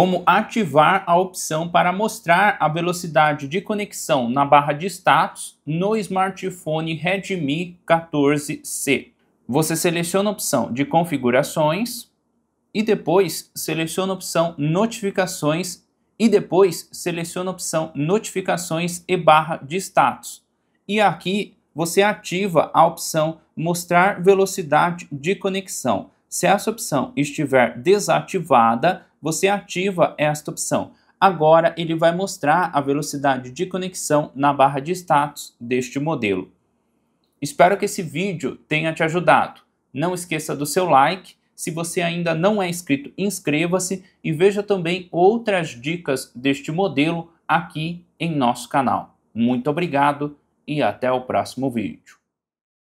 como ativar a opção para mostrar a velocidade de conexão na barra de status no smartphone Redmi 14C. Você seleciona a opção de configurações e depois seleciona a opção notificações e depois seleciona a opção notificações e barra de status. E aqui você ativa a opção mostrar velocidade de conexão. Se essa opção estiver desativada, você ativa esta opção. Agora ele vai mostrar a velocidade de conexão na barra de status deste modelo. Espero que esse vídeo tenha te ajudado. Não esqueça do seu like. Se você ainda não é inscrito, inscreva-se e veja também outras dicas deste modelo aqui em nosso canal. Muito obrigado e até o próximo vídeo.